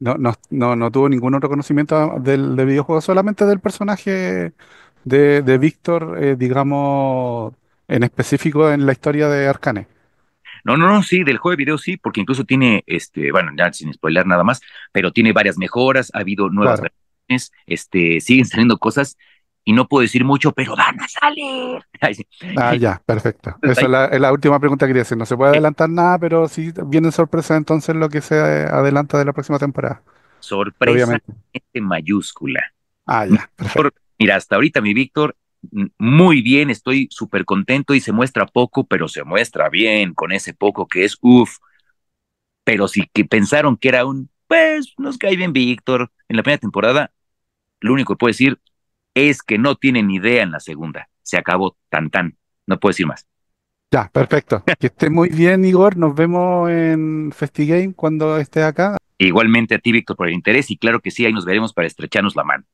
No, no, no, no tuvo ningún otro conocimiento del, de videojuego solamente del personaje de, de Víctor, eh, digamos, en específico en la historia de Arcane. No, no, no, sí, del juego de video sí, porque incluso tiene, este, bueno, ya sin spoiler nada más, pero tiene varias mejoras, ha habido nuevas versiones, este, siguen saliendo cosas y no puedo decir mucho, pero van a salir. ah, ya, perfecto. Esa es la, última pregunta que quería hacer. No se puede adelantar nada, pero si sí vienen sorpresas entonces lo que se adelanta de la próxima temporada. Sorpresa en mayúscula. Ah, ya, Mira, hasta ahorita mi Víctor, muy bien, estoy súper contento y se muestra poco, pero se muestra bien con ese poco que es uff. Pero si que pensaron que era un, pues nos cae bien Víctor en la primera temporada, lo único que puedo decir, es que no tienen idea en la segunda. Se acabó tan tan. No puedo decir más. Ya, perfecto. que esté muy bien, Igor. Nos vemos en FestiGame cuando esté acá. Igualmente a ti, Víctor, por el interés y claro que sí, ahí nos veremos para estrecharnos la mano.